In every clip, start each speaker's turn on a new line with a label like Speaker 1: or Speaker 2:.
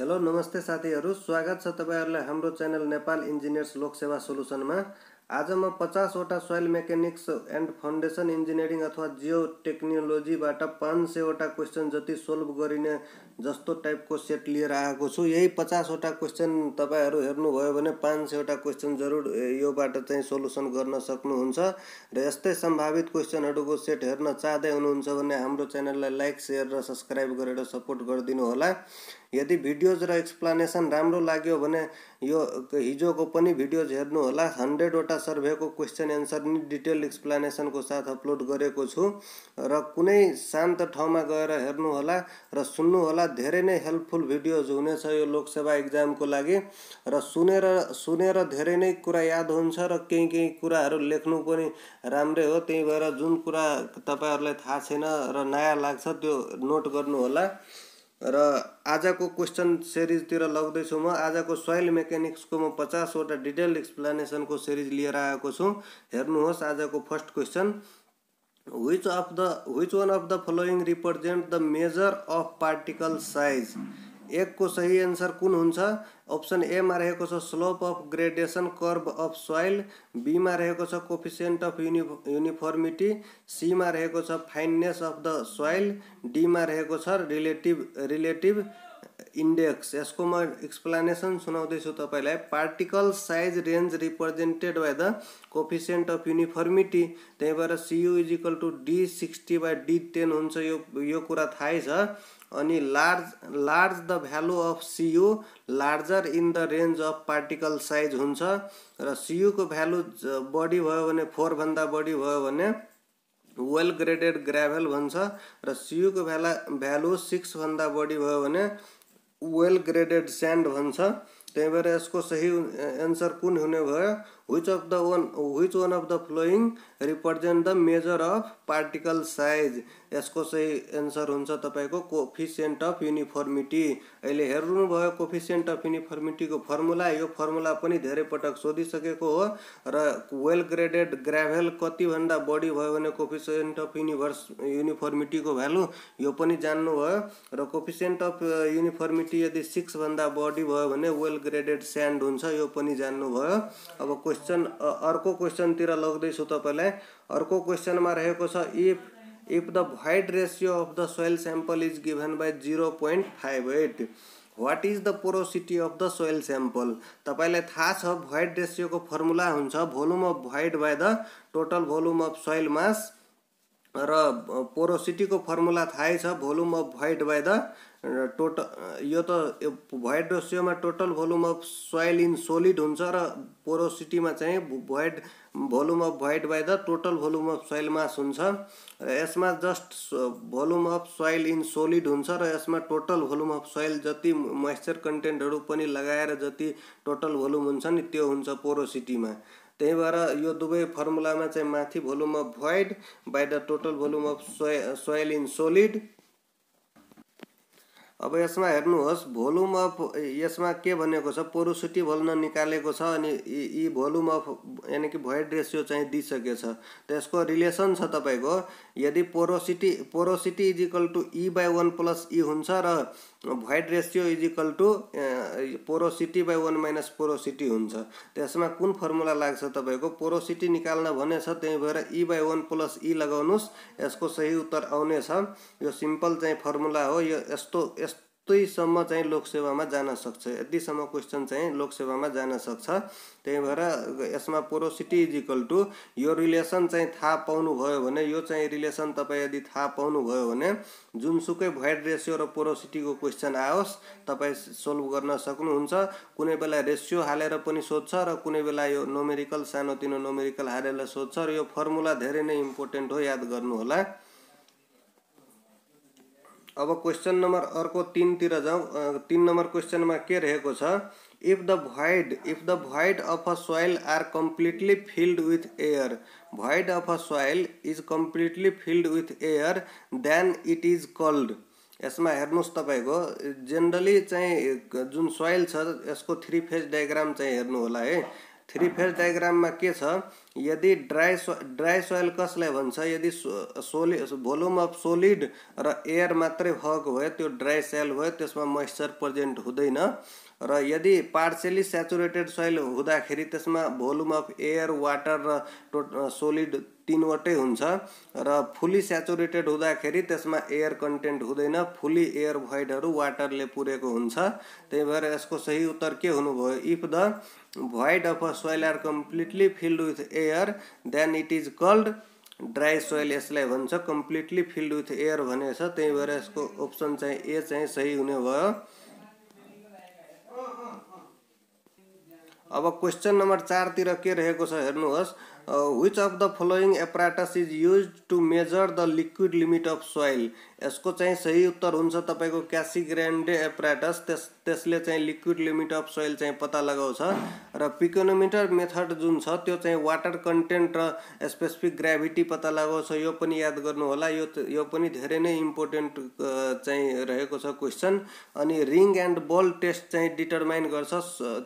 Speaker 1: hello नमस्ते साथीहरू स्वागत छ तपाईँहरूलाई हाम्रो च्यानल नेपाल इन्जिनियर्स लोकसेवा सोलुसनमा आज म पचासवटा soil mechanics and foundation engineering अथवा जियो टेक्नोलोजीबाट पाँच सयवटा क्वेसन जति सोल्भ गरिने जस्तो टाइपको सेट लिएर आएको छु यही पचासवटा क्वेसन तपाईँहरू हेर्नुभयो भने पाँच सयवटा क्वेसन जरुर योबाट चाहिँ सोलुसन गर्न सक्नुहुन्छ र यस्तै सम्भावित क्वेसनहरूको सेट हेर्न चाहँदै हुनुहुन्छ भने हाम्रो च्यानललाई लाइक सेयर र सब्सक्राइब गरेर सपोर्ट गरिदिनु होला यदि भिडियोज र एक्सप्लानेसन राम्रो लाग्यो भने यो हिजोको पनि भिडियोज हेर्नु हेर्नुहोला हन्ड्रेडवटा सर्भेको क्वेसन एन्सर नि डिटेल एक्सप्लानेसनको साथ अपलोड गरेको छु र कुनै शान्त ठाउँमा गएर हेर्नु होला र सुन्नु होला धेरै नै हेल्पफुल भिडियोज हुनेछ यो लोकसेवा इक्जामको लागि र सुनेर सुनेर धेरै नै कुरा याद हुन्छ र केही केही कुराहरू लेख्नु पनि राम्रै हो त्यही भएर जुन कुरा तपाईँहरूलाई थाहा छैन र नयाँ लाग्छ त्यो नोट गर्नुहोला र आजको क्वेसन सिरिजतिर लग्दैछु म आजको सोइल मेकानिक्सको म पचासवटा डिटेल एक्सप्लेनेसनको सिरिज लिएर आएको छु हेर्नुहोस् आजको first question which of the which one of the following represent the measure of particle size एकको सही एन्सर कुन हुन्छ अप्सन एमा रहेको छ slope of gradation curve of soil बीमा रहेको छ कोफिसियन्ट अफ युनि युनिफर्मिटी सीमा रहेको छ फाइननेस अफ द सोइल डीमा रहेको छ रिलेटिभ रिलेटिभ इन्डेक्स यसको म एक्सप्लानेसन सुनाउँदैछु तपाईँलाई particle size range represented by the coefficient of uniformity त्यही भएर CU equal to D sixty by D ten हुन्छ यो यो कुरा थाहै छ अर्ज लार्ज द भू of CU larger in the range of particle size हो सीयू को भ्यालु बड़ी भयो फोर भाग बड़ी भयो वेल ग्रेडेड ग्रैवल भू को भैला भू सिक्स भाग बड़ी भयो वेल ग्रेडेड सैंड भाई भर इसको सही एंसर कुन होने भाई which of the one which one of the following represent the measure of particle size यसको चाहिँ एन्सर हुन्छ तपाईँको कोफिसियन्ट अफ युनिफर्मिटी अहिले हेर्नुभयो कोफिसियन्ट अफ युनिफर्मिटीको फर्मुला यो फर्मुला पनि धेरै पटक सोधिसकेको हो र वेल ग्रेडेड ग्राभेल कतिभन्दा बढी भयो भने कोफिसियन्ट अफ युनिभर्स युनिफर्मिटीको भ्यालु यो पनि जान्नुभयो र कोफिसियन्ट अफ युनिफर्मिटी यदि सिक्सभन्दा बढी भयो भने वेल ग्रेडेड स्यान्ड हुन्छ यो पनि जान्नुभयो अब क्वेसन अर्को क्वेसनतिर लग्दैछु तपाईँलाई अर्को क्वेश्चन में रहे if if the void ratio of the soil sample is given by zero point five eight what is the porosity of the soil sample तैयार था व्हाइट रेसिओ को formula volume of void by the total volume of soil mass porosity को formula था volume of void by the र टोट यो त void रेसियोमा total volume of soil in solid हुन्छ र पोरोसिटीमा चाहिँ void volume of void by the total volume of soil mass हुन्छ र यसमा just volume of soil in solid हुन्छ र यसमा टोटल भोल्युम अफ सोइल जति मोइस्चर कन्टेन्टहरू पनि लगाएर जति टोटल भोल्युम हुन्छ नि त्यो हुन्छ पोरोसिटीमा त्यही भएर यो दुवै फर्मुलामा चाहिँ माथि volume of void by the total volume of सोइ सोइल इन सोलिड अब यसमा हेर्नुहोस् भोल्युम अफ यसमा के भनेको छ पोरोसिटी भोल्न निकालेको छ अनि यी भोल्युम अफ यानि कि भोइड रेसियो चाहिँ दिइसकेछ त यसको रिलेसन छ तपाईँको यदि porosity porosity is equal to e by one plus e हुन्छ र void ratio is equal to porosity by one minus porosity हुन्छ त्यसमा कुन फर्मुला लाग्छ तपाईँको पोरोसिटी निकाल्न भनेछ त्यही भएर e by one plus e लगाउनुहोस् यसको सही उत्तर आउनेछ यो सिम्पल चाहिँ फर्मुला हो यो यस्तो यस्तो त्यस्तैसम्म चाहिँ लोकसेवामा जान सक्छ यतिसम्म क्वेसन चाहिँ लोकसेवामा जान सक्छ त्यही भएर यसमा पोरोसिटी इज इक्वल टु यो रिलेसन चाहिँ थाहा पाउनुभयो भने यो चाहिँ रिलेसन तपाईँ यदि थाहा पाउनुभयो भने जुनसुकै भोइड रेसियो र पोरोसिटीको क्वेसन आओस् तपाईँ सोल्भ गर्न सक्नुहुन्छ कुनै बेला रेसियो हालेर पनि सोध्छ र कुनै बेला यो नोमेरिकल सानोतिनो नोमेरिकल हालेर सोध्छ र यो फर्मुला धेरै नै इम्पोर्टेन्ट हो याद गर्नुहोला अब क्वेश्चन नंबर अर्क तीन तीर जाऊ तीन नंबर क्वेश्चन में के रहे if the void if the void of a soil are completely filled with air void of a soil is completely filled with air then it is called यसमा तब को जेनरली चाहिँ जो सोइल छ three phase diagram चाहिए हेर्नु high three phase डायग्राममा के छ यदि ड्राई सो ड्राई सोइल कसलाई भन्छ यदि सोलि भोल्युम अफ सोलिड र एयर मात्रै भएको भयो त्यो ड्राई सेल भयो त्यसमा मोइस्चर प्रेजेन्ट हुँदैन र यदि पार्सियली सेचुरेटेड सोइल हुँदाखेरि त्यसमा भोल्युम अफ एयर वाटर र टो सोलिड तिनवटै हुन्छ र फुली सेचुरेटेड हुँदाखेरि त्यसमा एयर कन्टेन्ट हुँदैन फुली एयर भोइडहरू वाटरले पुरेको हुन्छ त्यही भएर यसको सही उत्तर के हुनुभयो if the void of a soil are completely filled with air then it is called dry soil यसलाई भन्छ कम्प्लिटली फिल्ड विथ एयर भनेछ त्यही भएर यसको अप्सन चाहिँ ए चाहिँ सही हुने भयो अब क्वेसन नम्बर चारतिर के रहेको छ हेर्नुहोस् which of the following apparatus is use to measure the liquid limit of soil यसको चाहिँ सही उत्तर हुन्छ तपाईँको क्यासी ग्रान्डे एपराटस त्यस त्यसले चाहिँ लिक्विड लिमिट अफ सोइल चाहिँ पत्ता लगाउँछ र पिकोनोमिटर मेथड जुन छ त्यो चाहिँ वाटर कन्टेन्ट र स्पेसिफिक ग्राभिटी पत्ता लगाउँछ यो पनि याद गर्नुहोला यो यो पनि धेरै नै इम्पोर्टेन्ट चाहिँ रहेको छ क्वेसन अनि रिङ एन्ड बल टेस्ट चाहिँ डिटरमाइन गर्छ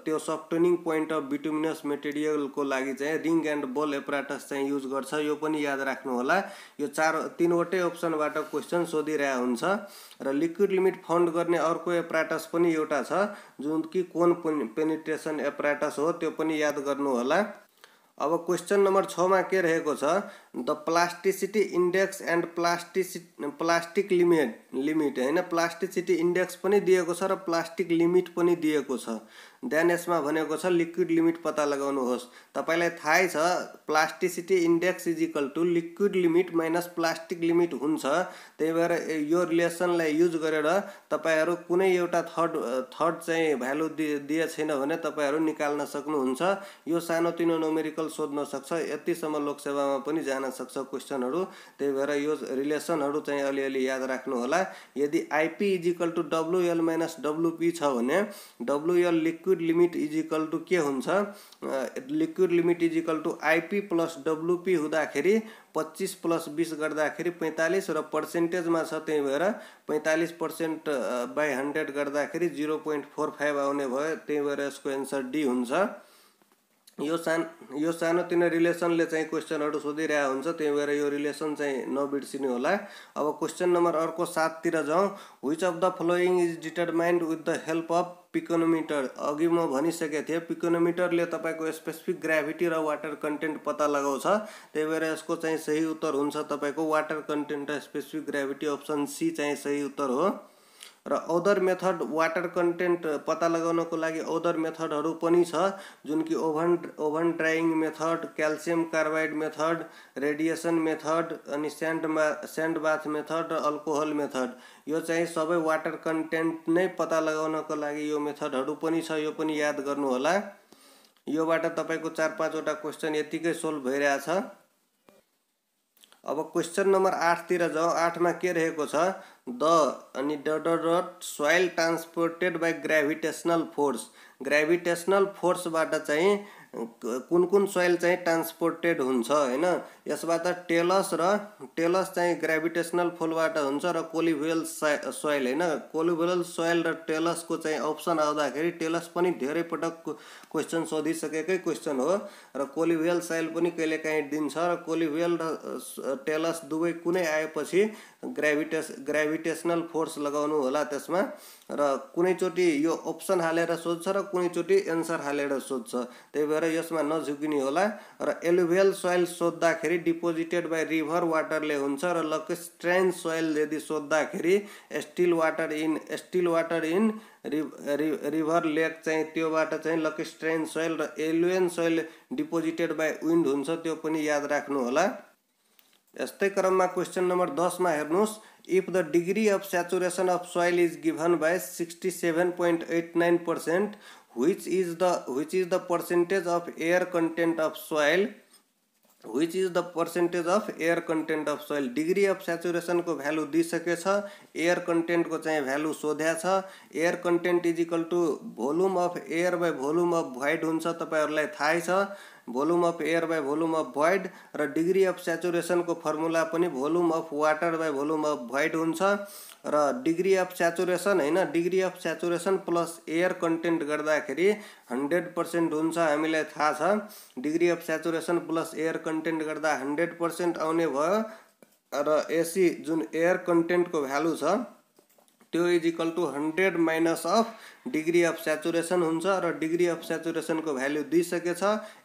Speaker 1: त्यो सफ्टनिङ पोइन्ट अफ बिटुमिनस मेटेरियलको लागि चाहिँ रिङ एन्ड बल एपराटस चाहिँ युज गर्छ यो पनि याद राख्नुहोला यो चार तिनवटै अप्सनबाट क्वेसन सो सोधिरहेको हुन्छ र लिक्विड लिमिट फन्ड गर्ने अर्को एप्राटस पनि एउटा छ जुन कि कोन पेनिट्रेसन एप्राटस हो त्यो पनि याद गर्नुहोला अब क्वेसन नम्बर छमा के रहेको छ द प्लास्टिसिटी इन्डेक्स एन्ड प्लास्टिसि प्लास्टिक लिमिट लिमिट होइन प्लास्टिसिटी इन्डेक्स पनि दिएको छ र प्लास्टिक लिमिट पनि दिएको छ देन यसमा भनेको छ लिक्विड लिमिट पत्ता लगाउनुहोस् तपाईँलाई थाहै छ plasticity index is equal to liquid limit minus plastic limit हुन्छ त्यही भएर यो रिलेसनलाई युज गरेर तपाईँहरू कुनै एउटा थर्ड थर्ड चाहिँ भ्यालु दिए छैन भने तपाईँहरू निकाल्न सक्नुहुन्छ यो सानोतिनो नोमेरिकल सोध्न सक्छ यतिसम्म लोकसेवामा पनि जान सक्छ क्वेसनहरू त्यही भएर यो रिलेसनहरू चाहिँ अलिअलि याद राख्नुहोला यदि IP is equal to WL minus WP छ भने WL liquid liquid limit is equal to के हुन्छ liquid limit is equal to IP plus WP हुँदाखेरि पच्चिस प्लस बिस गर्दाखेरि पैँतालिस र पर्सेन्टेजमा छ त्यही भएर पैँतालिस पर्सेन्ट बाई हन्ड्रेड गर्दाखेरि जिरो पोइन्ट फोर फाइभ आउने भयो त्यही भएर यसको एन्सर डी हुन्छ यो सान यो सानोतिनो रिलेसनले चाहिँ क्वेसनहरू सोधिरहेको हुन्छ त्यही भएर यो रिलेसन चाहिँ नबिर्सिनु होला अब क्वेसन नम्बर अर्को साततिर जाउँ which of the flowing is determined with the help of pycnometer अगि पिकोनोमिटर सके थे पिकोनोमीटर ने तब को स्पेसिफिक ग्राविटी और वाटर कंटेन्ट पता लगा भर इसको सही उत्तर होटर कंटेन्ट वाटर र स्पेसिफिक ग्राविटी अप्सन सी चाहे सही उत्तर हो र मेथड वाटर कंटेन्ट पता लगाउनको को औदर अदर पनि जो कि oven oven drying method calcium carbide method radiation method and sand bath method र अल्कोहल मेथड यो यह सब वाटर कंटेन्ट नई पता लगन को लगी ये पनि याद कर चार पांचवटा क्वेसन ये सोल्व भैर अब क्वेसन नम्बर आठतिर जाउँ आठमा के रहेको छ द अनि डट soil transported by gravitational force gravitational फोर्सबाट चाहिँ कुन कुन सोइल चाहिँ ट्रान्सपोर्टेड हुन्छ होइन यसबाट टेलस र टेलस चाहिँ ग्राभिटेसनल फोलबाट हुन्छ र कोलिभुएल सोइल होइन कोलिभुएल सोइल र टेलसको चाहिँ अप्सन आउँदाखेरि टेलस पनि धेरै पटक क्वेसन सोधिसकेकै क्वेसन हो र कोलिभुएल सोइल पनि कहिले काहीँ दिन्छ र कोलिभुएल र टेलस दुवै कुनै आएपछि ग्राभिटेस ग्राभिटेसनल फोर्स लगाउनु होला त्यसमा र कुनैचोटि यो अप्सन हालेर सोध्छ र कुनैचोटि एन्सर हालेर सोध्छ त्यही भएर यसमा नझुकिने होला र एलुभेल सोइल सोद्धाखेरि डिपोजिटेड बाई रिभर वाटरले हुन्छ र लकस्ट्रेन सोइल यदि सोद्धाखेरि still water in still water in रि रिभर लेक चाहिँ त्योबाट चाहिँ लकस्ट्रेन सोइल र aeolian soil deposited by wind हुन्छ त्यो पनि याद राख्नु होला ये क्रम में क्वेश्चन नंबर दस में हेनो if the degree of saturation of soil is given by sixty seven point eight nine percent which is the which is the percentage of air content of soil which is the percentage of air content of soil degree of saturation को value दी सके air content को value सोध्या air content is equal to volume of air by volume of void हो तबर ठाई volume of air by volume of void र degree of को फर्मुला पनि volume of water by volume of void हुन्छ र डिग्री अफ सैचुरेसन है degree of saturation plus air content गर्दाखेरि हन्ड्रेड पर्सेन्ट हुन्छ हामीलाई थाहा छ degree of saturation plus air content गर्दा हन्ड्रेड पर्सेन्ट आउने भयो र एसी जुन एयर कंटेन्ट भ्यालु छ त्यो is equal to minus of degree of saturation हुन्छ र डिग्री अफ सेचुरेसनको भ्याल्यु दिइसकेछ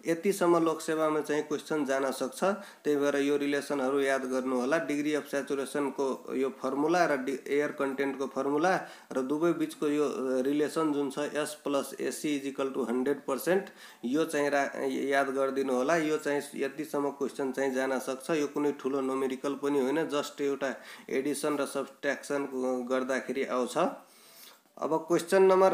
Speaker 1: यतिसम्म लोकसेवामा चाहिँ क्वेसन जान सक्छ त्यही भएर यो रिलेसनहरू याद गर्नु होला डिग्री अफ सेचुरेसनको यो फर्मुला र डि एयर कन्टेन्टको फर्मुला र दुवै बिचको यो रिलेसन जुन छ S plus AC is equal to hundred percent यो चाहिँ रा याद गरिदिनु होला यो चाहिँ यतिसम्म क्वेसन चाहिँ जान सक्छ यो कुनै ठुलो नोमेरिकल पनि होइन जस्ट एउटा एडिसन र सब्सट्र्याक्सन गर्दाखेरि आउँछ अब क्वेसन नम्बर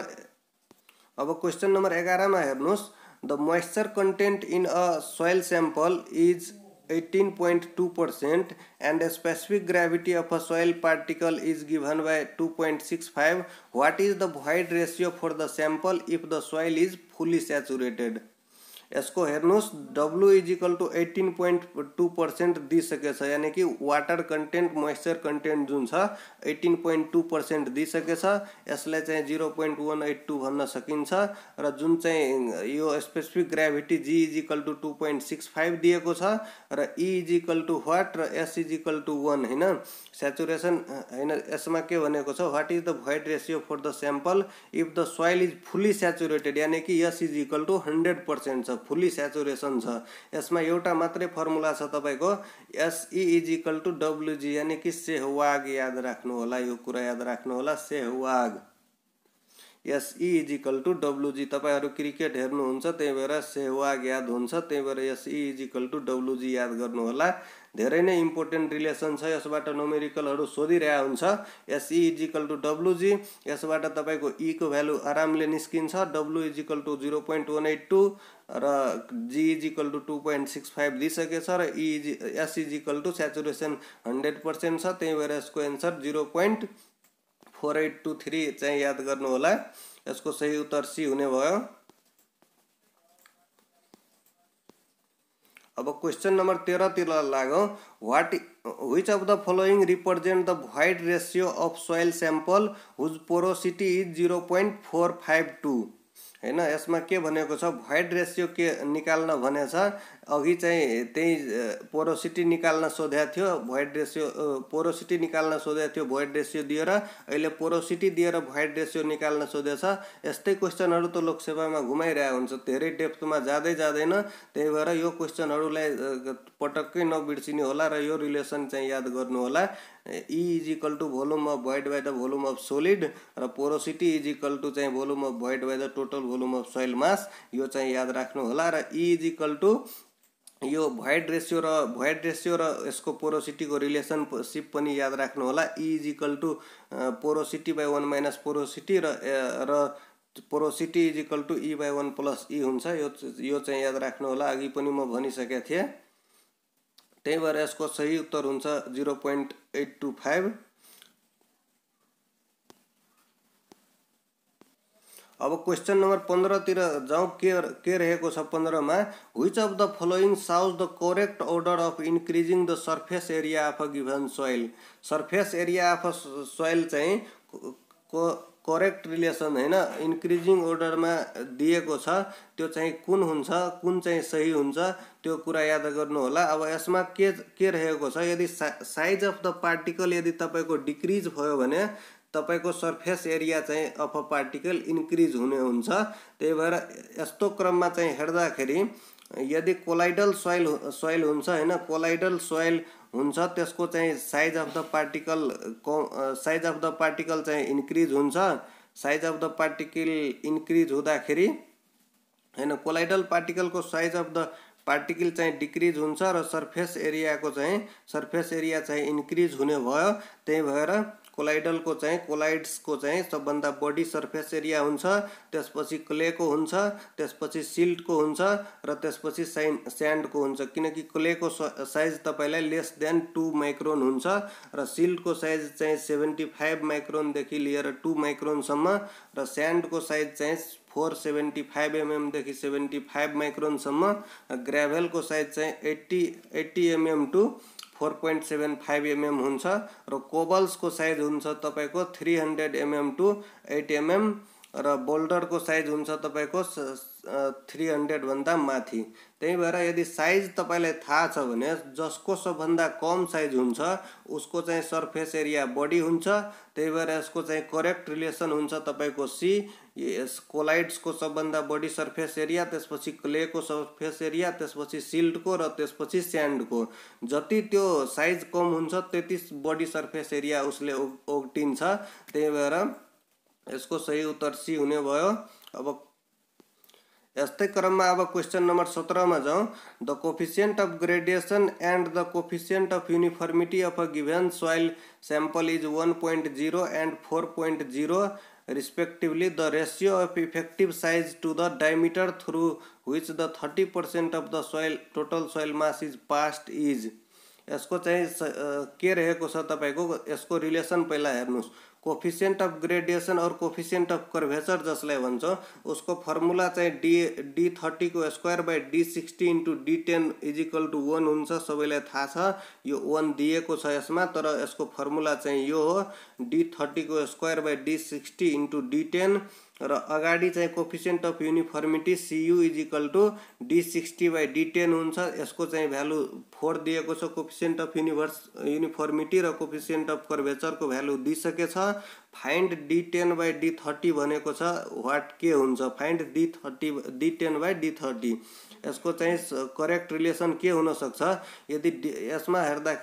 Speaker 1: अब क्वेसन नम्बर एघारमा हेर्नुहोस् the moisture content in a soil sample is eighteen point two percent and the specific gravity of a soil particle is given by two point six five what is the void ratio for the sample if the soil is fully saturated स्कोहेरनोस W is equal to eighteen point two percent दी सके यानि कि water content moisture content जो eighteen point two percent दी सके चाहिँ zero point one eight two भन्न सकता रो यो specific gravity G is equal to two point six five दिएको छ र e is equal to what र S is equal to one है सेचुरेसन है इसमें के बने what is the void ratio for the sample if the soil is fully saturated यानि कि S is equal to hundred percent fully saturation छ यसमा एउटा मात्रै फर्मुला छ तपाईँको एसई इजिकल टु डब्लुजी यानि कि सेहवाग याद राख्नु होला यो कुरा याद राख्नु होला सेहवाग एसई इजिकल e टु डब्लुजी तपाईँहरू क्रिकेट हेर्नुहुन्छ त्यही भएर सेहवाग याद हुन्छ त्यही भएर एसई इजिकल टु डब्लुजी याद गर्नुहोला धेरै नै इम्पोर्टेन्ट रिलेसन छ यसबाट नोमेरिकलहरू सोधिरहेको हुन्छ एसई इजिकल टु डब्लुजी यसबाट तपाईँको इको e भ्यालु आरामले निस्किन्छ W is equal to zero point one eight two री is equal to two point six five दी सके is S is equal to saturation hundred percent सही त्यही इसको answer zero zero four eight two three चाहे याद कर इसको सही उत्तर सी होने भो अब क्वेश्चन नंबर तेरह तीर लग what which of the following represent the void ratio of soil sample whose porosity is zero point four five two होइन यसमा के भनेको छ भोइड रेसियो के निकाल्न भनेछ अघि चाहिँ त्यही पोरोसिटी निकाल्न सोधेको थियो भोइड रेसियो पोरोसिटी निकाल्न सोधेको थियो भोइड रेसियो दिएर अहिले पोरोसिटी दिएर भोइड रेसियो निकाल्न सोधेछ यस्तै क्वेसनहरू त लोकसेवामा घुमाइरहेको हुन्छ धेरै डेप्थमा जाँदै जाँदैन त्यही भएर यो क्वेसनहरूलाई पटक्कै नबिर्सिने होला र यो रिलेसन चाहिँ याद गर्नुहोला e is equal to volume of void by the volume of solid र पोरोसिटी इज इक्वल टु चाहिँ volume of void by the total volume of soil mass यो चाहिँ याद राख्नु होला र इ इज इक्वल टु यो भोइड रेसियो र भोइड रेसियो र यसको पोरोसिटीको रिलेसनसिप पनि याद राख्नुहोला equal to porosity by one minus porosity र र porosity equal to e by one plus e हुन्छ यो यो चाहिँ याद राख्नु होला अघि पनि म भनिसकेको थिएँ त्यही भएर यसको सही उत्तर हुन्छ zero point eight two five अब क्वेसन नम्बर पन्ध्रतिर जाउँ के के रहेको छ पन्ध्रमा which of the following shows the correct order of increasing the surface area of a given soil surface area of a soil चाहिँ को करेक्ट रिलेसन होइन इन्क्रिजिङ अर्डरमा दिएको छ त्यो चाहिँ कुन हुन्छ कुन चाहिँ सही हुन्छ त्यो कुरा याद गर्नुहोला अब यसमा के के रहेको छ यदि सा साइज अफ द पार्टिकल यदि तपाईँको डिक्रिज भयो भने तब को surface area of a particle increase होने हो यो क्रम में क्रममा हे यदि कोलाइडल सोइल सोइल होना कोलाइडल सोइल हुन्छ त्यसको size of the particle size of the particle चाहिँ इन्क्रिज हुन्छ साइज अफ द पार्टिकल होता खरी है कोलाइडल पार्टिकल को साइज अफ द पार्टिकल चाहे डिक्रिज हो सर्फेस एरिया को सर्फेस एरिया चाहे इन्क्रिज होने भो ते भर कोलाइडल को कोलाइड्सको सब सबभन्दा बड़ी सर्फेस एरिया हुन्छ क्ले को होस पच्चीस सिल्टको को होस पच्चीस साइन को हुन्छ क्ले को साइज तेस दैन टू माइक्रोन हो र को साइज चाहिँ फाइव माइक्रोन देखि लीएर टू माइक्रोनसम रैंड को साइज चाहे फोर फाइव एम देखि सेवेन्टी फाइव माइक्रोनसम ग्रैवल को साइज चाहिँ eighty eighty MM to four point seven five M M हो कोबल्स को साइज हुन्छ तपाईँको three M MM to eight M M boulder को साइज हुन्छ को थ्री भाग मथि त्यही भर यदि साइज तब जिस को सब भाग कम साइज हो उसको सर्फेस एरिया बड़ी हुन्छ त्यही इसको करेक्ट रिलेसन तब को सी को सब भाग બોડી સરફેસ एरिया તેસ पच्छी क्ले को સરફેસ एरिया તેસ पच्छी सिल्ड को रेस पच्छी सैंड को जति तो साइज कम होती बडी सर्फेस एरिया उसले ओग्टिन्छ ते भर इसको सही उत्तर सी होने भो अब ये क्रम में अब क्वेश्चन नंबर सत्रह में जाऊँ the coefficient of gradation and the coefficient of uniformity of a given soil sample is one point zero and four point zero respectively the ratio of effective size to the diameter through which the 30% of the soil total soil mass is passed is यसको चाहिँ के रहेको छ तपाईँको यसको relation पहिला हेर्नुहोस् coefficient of ग्रेडिएसन अरू कोफिसियन्ट अफ कर्भेचर जसलाई भन्छ उसको फर्मुला चाहिँ डी डी थर्टीको square by D sixty into D ten is equal to one हुन्छ सबैलाई थाहा छ यो वान दिएको छ यसमा तर यसको फर्मुला चाहिँ यो हो डी थर्टीको square by D sixty into D ten रगाड़ी चाहे coefficient coefficient of CU is equal to D sixty by D ten हो भू फोर दिया coefficient of of uniformity coefficient of curvature को भैल्यू दी सके find D ten by D thirty what के हो find D thirty D ten by D thirty इसको चाहिँ करेक्ट रिलेसन के होता यदि इसमें हेद्दे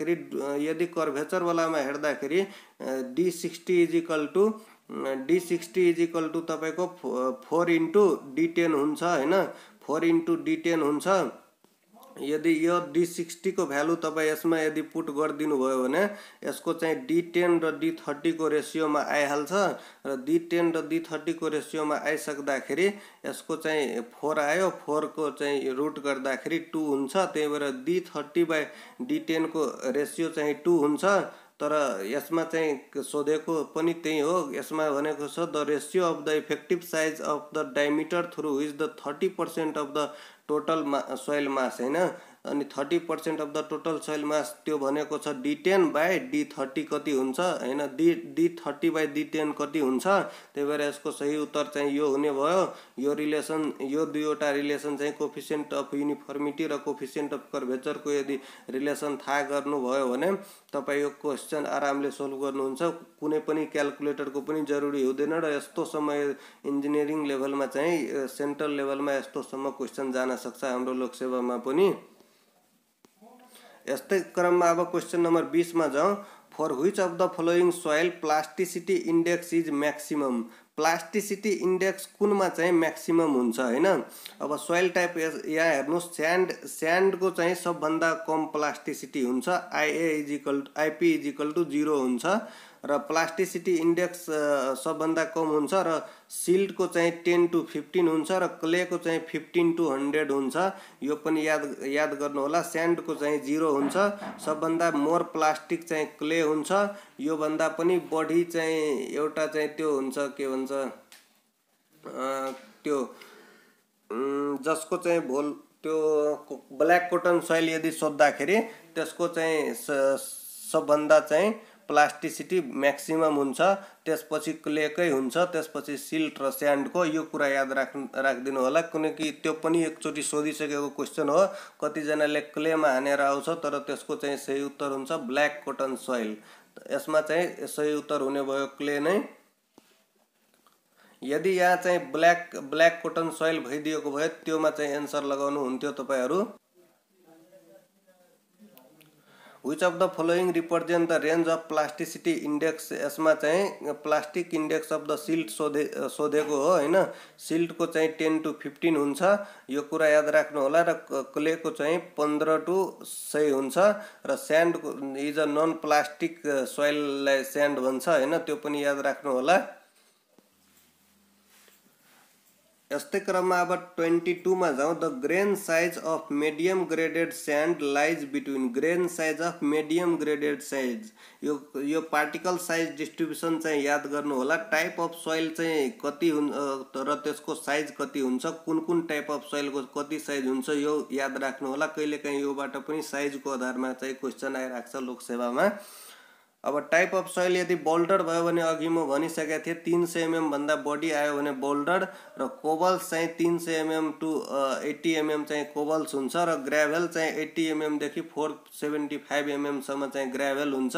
Speaker 1: यदि में हेर्दाखेरि D sixty equal to D sixty is equal to तब को फोर इंटू डी टेन होना फोर इंटू डी टेन हो यदि यह डी सिक्सटी को भैल्यू तब इसमें यदि पुट कर भने इसको डी टेन री थर्टी को रेसिओ में आईहाल री टेन री को रेसिओ में आई सकता खेल इसको फोर आयो फोर को रुट गर्दाखेरि टू हो डी थर्टी बाई डी को रेसिओ चाह टू हो तर यसमा चाहिँ सोधेको पनि त्यही हो यसमा भनेको छ the ratio of the effective size of the diameter through is the thirty percent of the total मा सोइल मास होइन अनि thirty percent of the total soil mass त्यो भनेको छ D ten by D thirty कति हुन्छ होइन D D thirty by D ten कति हुन्छ त्यही भएर यसको सही उत्तर चाहिँ यो हुने भयो यो रिलेसन यो दुईवटा रिलेसन चाहिँ कोफिसियन्ट अफ युनिफर्मिटी र कोफिसियन्ट अफ कर्भेचरको यदि रिलेसन थाहा गर्नुभयो भने तपाईँ यो क्वेसन आरामले सल्भ गर्नुहुन्छ कुनै पनि क्यालकुलेटरको पनि जरुरी हुँदैन र यस्तो समय इन्जिनियरिङ लेभलमा चाहिँ सेन्ट्रल लेभलमा यस्तोसम्म क्वेसन जान सक्छ हाम्रो लोकसेवामा पनि यस्तै क्रममा अब क्वेसन नम्बर बिसमा जाउँ for which of the following soil plasticity index is maximum plasticity index कुनमा चाहिँ म्याक्सिमम हुन्छ होइन अब सोइल टाइप यहाँ हेर्नुहोस् स्यान्ड स्यान्डको चाहिँ सबभन्दा कम प्लास्टिसिटी हुन्छ IA equal to IP equal to zero हुन्छ र प्लास्टिसिटी इन्डेक्स सबभन्दा कम हुन्छ र सिल्डको चाहिँ टेन टु फिफ्टिन हुन्छ र क्लेको चाहिँ फिफ्टिन टु हन्ड्रेड हुन्छ यो पनि याद याद गर्नुहोला स्यान्डको चाहिँ जिरो हुन्छ सबभन्दा मोर प्लास्टिक चाहिँ क्ले हुन्छ योभन्दा पनि बढी चाहिँ एउटा चाहिँ त्यो हुन्छ के भन्छ त्यो जसको चाहिँ भोल त्यो ब्ल्याक कोटन सोइल यदि सोद्धाखेरि त्यसको चाहिँ सबभन्दा चाहिँ प्लास्टिसिटी मैक्सिमम होस त्यसपछि क्लेक होस त्यसपछि सिल्ट रैंड को यो कुरा याद राख राखिदिनु होला किनकि त्यो पनि एकचोटि सकते क्वेश्चन हो क्ले में हानेर आँच तर ते सही उत्तर हो ब्लैक कटन सोइल इसमें चाह सही उत्तर होने भो क्ले नै यदि यहाँ चाहे ब्लैक ब्लैक कटन सोइल भैदि भो में एंसर लगन लगाउनु हुन्थ्यो which of the following represent the range of plasticity index यसमा चाहिँ plastic index of the silt सोधे सोधेको हो होइन सिल्टको चाहिँ टेन टु फिफ्टिन हुन्छ यो कुरा याद राख्नु होला र क्लेको चाहिँ पन्ध्र टु सय हुन्छ र sand is a non plastic सोइललाई स्यान्ड भन्छ होइन त्यो पनि याद राख्नु होला क्रम में अब ट्वेंटी टू में जाऊँ the grain size of medium graded sand lies between grain size of medium graded size यो यो पार्टिकल साइज डिस्ट्रिब्युसन चाहे याद कर टाइप अफ सोइल चाहे कति रो साइज कति कुन टाइप अफ को कति साइज हो याद राख्नु कहीं साइज को आधार में चाहे क्वेश्चन आई आइरहेको छ में अब टाइप अफ सोइल यदि बोल्डर भो अगि मनी म थे तीन सौ एमएम भाग बड़ी आयो बोल्डर र चाहे तीन सौ एमएम टू एटी एमएम चाहे कोबल्स हो ग्रेवल चाहे एटी एमएम देखि फोर सेभेन्टी फाइव एमएमसम चाहे ग्रेवल हुन्छ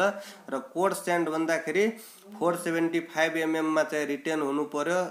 Speaker 1: र भादा sand four seventy five MM में चाहे रिटर्न पऱ्यो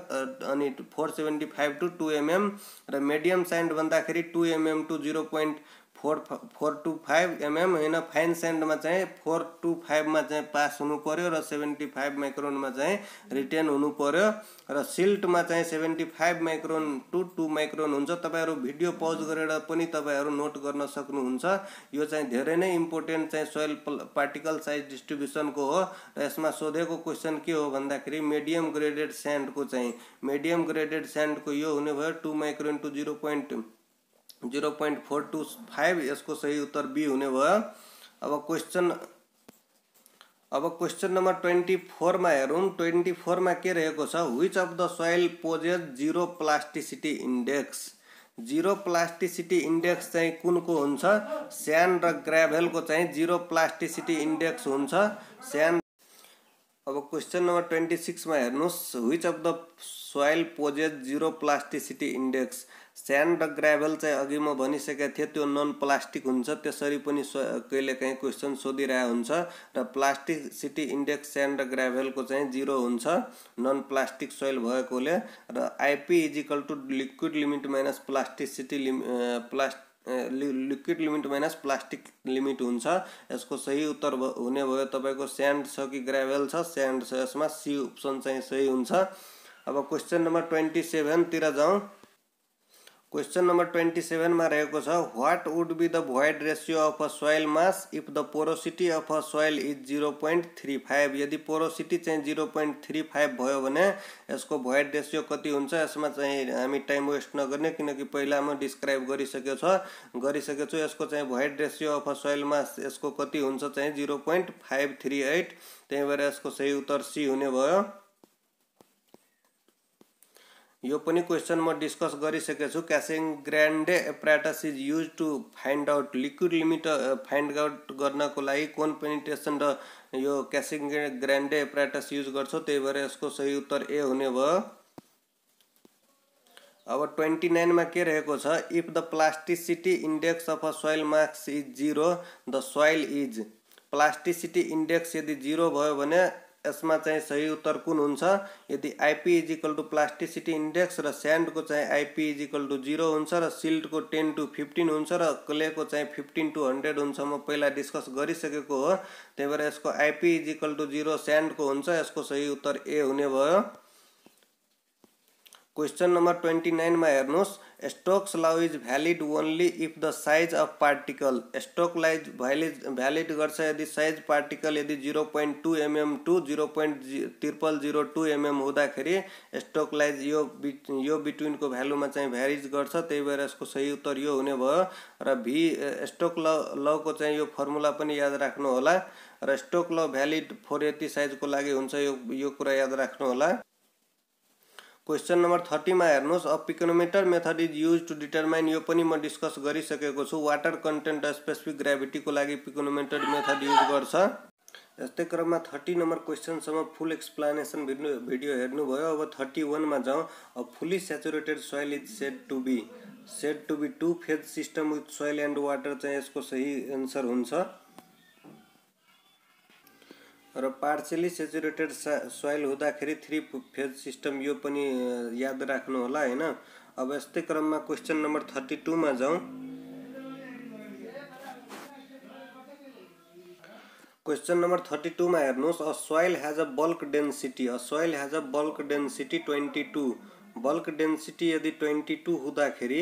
Speaker 1: अनि four seventy five two to MM medium sand भादा खेल two MM to zero point four four two five M M है फाइन सेंड में चाहे फोर टू में चाहे पास हो सेंवेन्टी फाइव माइक्रोन में चाहे रिटेन रिटर्न हुनु पऱ्यो में seventy five micron to two micron हो तपाईँहरू भिडियो पज कर नोट कर सकूँ यह चाहिँ धेरै नै इम्पोर्टेन्ट प पार्टिकल साइज को हो रहा सोधे सोधेको क्वेसन के हो खेल मीडियम ग्रेडेड को चाहिए मीडियम ग्रेडेड सैंड को यो होने भाई two micron to zero point zero point four two five इसको सही उत्तर बी होने भयो अब क्वेश्चन अब क्वेश्चन ट्वेंटी फोर में फोरमा ट्वेंटी ट्वेन्टी में के रहे which of the soil possesses zero plasticity index zero plasticity index चाहिँ को हुन्छ स्यान्ड र जीरो चाहिँ जिरो प्लास्टिसिटी इंडेक्स हो स्यान्ड अब नंबर ट्वेंटी सिक्स में हेर्नुहोस् which of the soil possesses zero plasticity index sand र ग्राभल चाहिँ अघि म भनिसकेको थिएँ त्यो नन प्लास्टिक हुन्छ त्यसरी पनि कहिले कहिलेकाहीँ क्वेसन सोधिरहेको हुन्छ र प्लास्टिक सिटी इन्डेक्स स्यान्ड र ग्राभेलको चाहिँ जिरो हुन्छ नन प्लास्टिक सोइल भएकोले र IP equal to liquid limit minus plasticity lim plast liquid limit minus plastic limit हुन्छ यसको सही उत्तर हुने भयो तपाईँको स्यान्ड छ कि ग्राभेल छ स्यान्ड छ यसमा सी अप्सन चाहिँ सही हुन्छ अब क्वेसन नम्बर ट्वेन्टी सेभेनतिर जाउँ क्वेश्चन नंबर ट्वेंटी सेवेन में रहे what would be the void ratio of a soil mass if the porosity of a soil is zero point three five यदि पोरोसिटी चाहे zero point three five भो इसको void ratio कति इसमें चाहे हमी टाइम वेस्ट नगर्ने क्योंकि पैला में डिस्क्राइब कर सको इसको चाहे void ratio of a soil mass इसको कति हो zero point five three eight तेरह इसको सही उत्तर सी होने भाई यो पनि क्वेसन म डिस्कस गरिसकेको छु Casagrande apparatus is use to find out liquid limit find out गर्नको लागि कोन टेसन र यो क्यासिङ ग्रान्डे एप्राटस युज गर्छ त्यही भएर यसको सही उत्तर ए हुने भयो अब ट्वेन्टी नाइनमा के रहेको छ if the plasticity index of a soil marks is zero the soil is plasticity index यदि जिरो भयो भने इसमें चाहे सही उत्तर कुन हो यदि IP equal to plasticity index र स्यान्डको चाहिँ आइपी इजिकल टू जीरो हो र को टेन टू फिफ्टीन हो र क्लेको चाहिँ फिफ्टिन टु हन्ड्रेड हुन्छ म पहिला डिस्कस सकते हो तेरह इसको IP IP equal to zero sand को यसको सही उत्तर ए होने भयो क्वेश्चन नंबर ट्वेंटी नाइन में हेनो Stokes law is valid only if the size of particle Stokes lies valid valid कर यदि साइज पार्टिकल यदि zero point two M M to zero point triple zero two M M होताखे Stokes lies योग between को value में चाहे भैरिज कर इसको सही उत्तर ये होने भी स्टोक ल ल को यो फर्मुला पनि याद राख्ह र स्टोक ल भ्यालिड फोर यति साइजको लागि हुन्छ यो यो कुरा याद राख्नुहोला क्वेसन नम्बर थर्टीमा हेर्नुहोस् a pycnometer method is use to determine यो पनि म डिस्कस गरिसकेको छु वाटर कन्टेन्ट र स्पेसिफिक ग्राभिटीको लागि पिकोनोमिटर मेथड युज गर्छ यस्तै क्रममा थर्टी नम्बर क्वेसनसम्म फुल एक्सप्लानेसन भिडियो भिडियो हेर्नुभयो अब थर्टी वानमा जाउँ a fully saturated soil is said to be said to be two phase system with soil and water चाहिँ यसको सही एन्सर हुन्छ र पार्सियली सेचुरेटेड सोइल हुँदाखेरि थ्री फेज सिस्टम यो पनि याद राख्नु होला होइन अब यस्तै क्रममा क्वेसन नम्बर थर्टी टूमा जाउँ क्वेसन नम्बर थर्टी टूमा हेर्नुहोस् a soil has a bulk density a soil has a bulk density twenty two bulk density यदि ट्वेन्टी टू हुँदाखेरि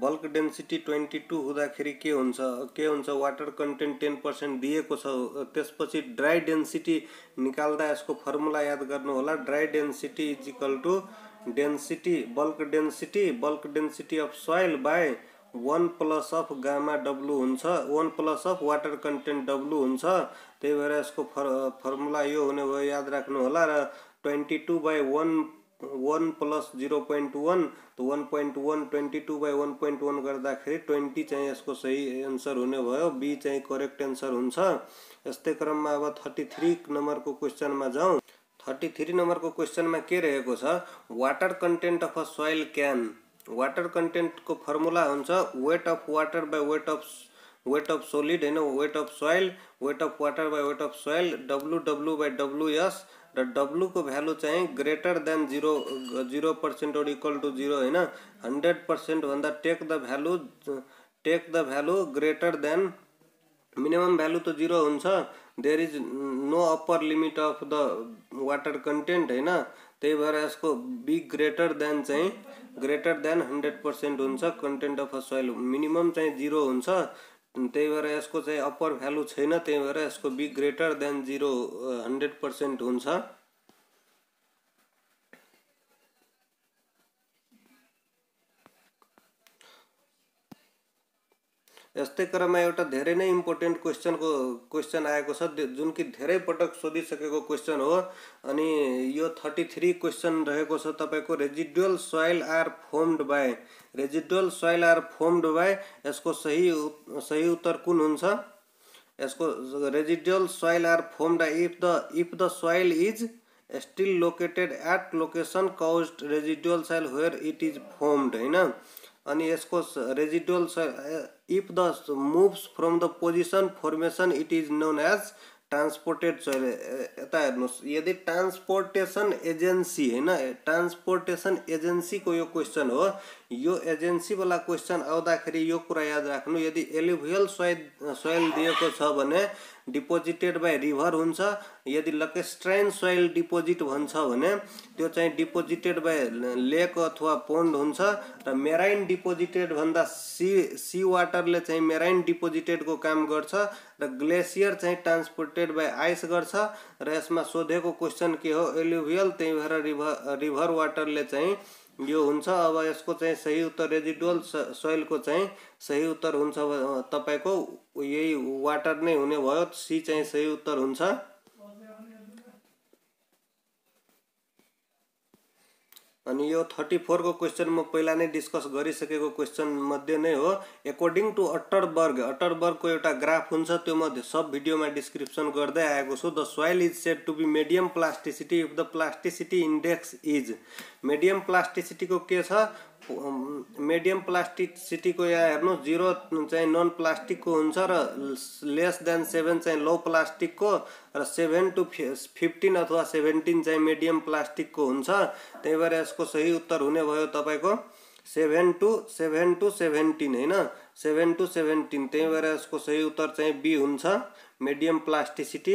Speaker 1: बल्क डेन्सिटी ट्वेन्टी टू हुँदाखेरि के हुन्छ के हुन्छ वाटर कन्टेन्ट टेन पर्सेन्ट दिएको छ त्यसपछि ड्राई डेन्सिटी निकाल्दा यसको फर्मुला याद गर्नु होला dry density is equal to density bulk density bulk density of soil by one plus of gamma W हुन्छ one plus of water content W हुन्छ त्यही भएर यसको फर फर्मुला यो हुने भयो याद राख्नु होला र twenty two by one one plus zero point one तो one point one twenty two by one point one गर्दाखेरि ट्वेंटी चाहिँ इसको सही एंसर होने भो बी चाहे करेक्ट एंसर होते क्रम में अब थर्टी थ्री नंबर क्वेश्चन में जाऊँ थर्टी थ्री नंबर को क्वेश्चन में के रहे water content of a soil can water content को फर्मुला हुन्छ weight of water by weight of weight of solid है weight of soil weight of water by weight of soil W W by S W को value चाहिए greater than zero zero percent और equal to zero है ना hundred percent भाग take the value take the value greater than minimum value तो zero हो there is no upper limit of the water content है ते भर इसको बी ग्रेटर देन चाह ग्रेटर देन हंड्रेड पर्सेंट हो content of a soil minimum चाहे zero हुन्छ ते भर इसको अप्पर भैल्यू छेन ते भर इसको be greater than zero hundred percent हो यस्तै क्रममा एउटा धेरै नै इम्पोर्टेन्ट क्वेसनको क्वेसन आएको छ जुन कि धेरै पटक सोधिसकेको क्वेसन हो अनि यो थर्टी थ्री क्वेसन रहेको छ तपाईँको residual soil are formed by residual soil are formed by यसको सही सही उत्तर कुन हुन्छ यसको residual soil are formed if the if the soil is still located at location cause residual soil where it is formed होइन अनि यसको residual if the moves from the position formation it is known as transported soil यता हेर्नुहोस् यदि transportation agency होइन transportation एजेन्सीको यो question हो यो एजेन्सीवाला क्वेसन आउँदाखेरि यो कुरा याद राख्नु यदि एलिभियल सोइल सोइल दिएको छ भने डिपोजिटेड बाई रिवर हो यदि लकेस्ट्राइन सोइल डिपोजिट भो भने डिपोजिटेड बाई लेक अथवा पोन्ड हो मेराइन डिपोजिटेड भाग सी सी ने चाहिँ मेराइन को काम कर ग्लेसियर चाहिँ ट्रांसपोर्टेड बाई आइस कर इसमें सोधे कोसन के हो एलुभियल तेरह रिवर रिवर वाटर ने चाहिए यो अब इसको सही उत्तर रेजिडुअल सोइल को सही उत्तर हो तब को यही वाटर नहीं होने भो सी चाहे सही उत्तर हो अनि यो थर्टी फोरको क्वेसन म पहिला नै डिस्कस गरिसकेको क्वेसन मध्ये नै हो एकर्डिङ टु अट्टरबर्ग अट्टरबर्गको एउटा ग्राफ हुन्छ त्यो मध्ये सब भिडियोमा डिस्क्रिप्सन गर्दै आएको छु the soil is said to be medium plasticity if the plasticity index is medium प्लास्टिसिटीको के छ प्लास्टिक सीटी को यहाँ हेन जीरो नन प्लास्टिक को हो लेस दैन सेवेन चाहे लो प्लास्टिक को रेवेन टू फि फिफ्टीन अथवा सेवेन्टीन चाहे मीडियम प्लास्टिक को हो भएर सही उत्तर भो तब को seven to seven to seventeen है सेवेन टू सेवेन्टीन ते भर इसको सही उत्तर चाहे बी हो मीडियम प्लास्टिसिटी